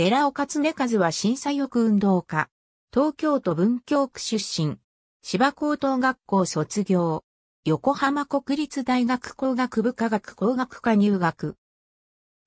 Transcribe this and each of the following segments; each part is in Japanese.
寺尾勝根和は審査翼運動家。東京都文京区出身。芝高等学校卒業。横浜国立大学工学部科学工学科入学。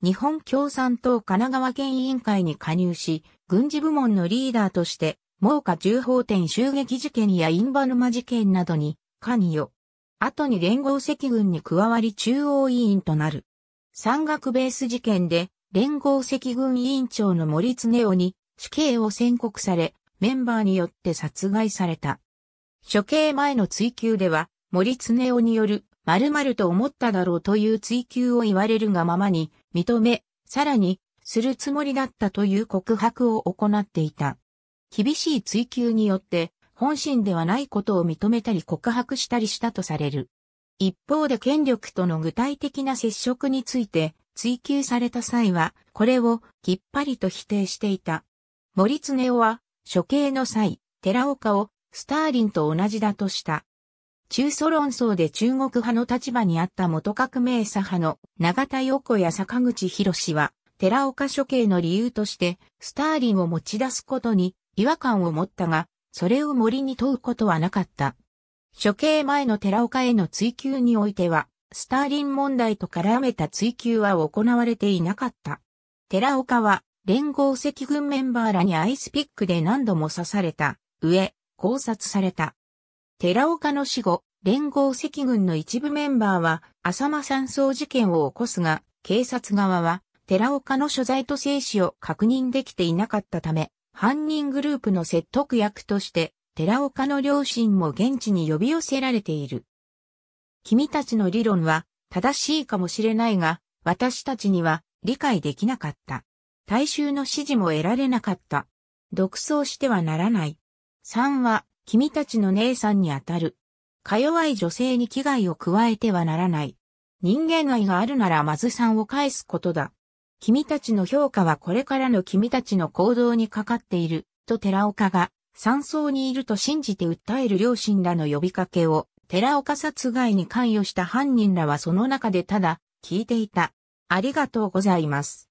日本共産党神奈川県委員会に加入し、軍事部門のリーダーとして、猛火重宝店襲撃事件やインバヌマ事件などに関与。後に連合赤軍に加わり中央委員となる。山岳ベース事件で連合赤軍委員長の森常夫に死刑を宣告され、メンバーによって殺害された。処刑前の追及では、森常夫による、〇〇と思っただろうという追及を言われるがままに、認め、さらに、するつもりだったという告白を行っていた。厳しい追及によって、本心ではないことを認めたり告白したりしたとされる。一方で権力との具体的な接触について、追及された際は、これをきっぱりと否定していた。森常夫は、処刑の際、寺岡をスターリンと同じだとした。中ソ論争で中国派の立場にあった元革命左派の永田横や坂口博士は、寺岡処刑の理由として、スターリンを持ち出すことに違和感を持ったが、それを森に問うことはなかった。処刑前の寺岡への追及においては、スターリン問題と絡めた追及は行われていなかった。寺岡は、連合赤軍メンバーらにアイスピックで何度も刺された、上、考察された。寺岡の死後、連合赤軍の一部メンバーは、浅間山荘事件を起こすが、警察側は、寺岡の所在と生死を確認できていなかったため、犯人グループの説得役として、寺岡の両親も現地に呼び寄せられている。君たちの理論は正しいかもしれないが、私たちには理解できなかった。大衆の支持も得られなかった。独走してはならない。3は、君たちの姉さんにあたる。か弱い女性に危害を加えてはならない。人間愛があるならまず3を返すことだ。君たちの評価はこれからの君たちの行動にかかっている、と寺岡が、山荘にいると信じて訴える両親らの呼びかけを寺岡殺害に関与した犯人らはその中でただ、聞いていた。ありがとうございます。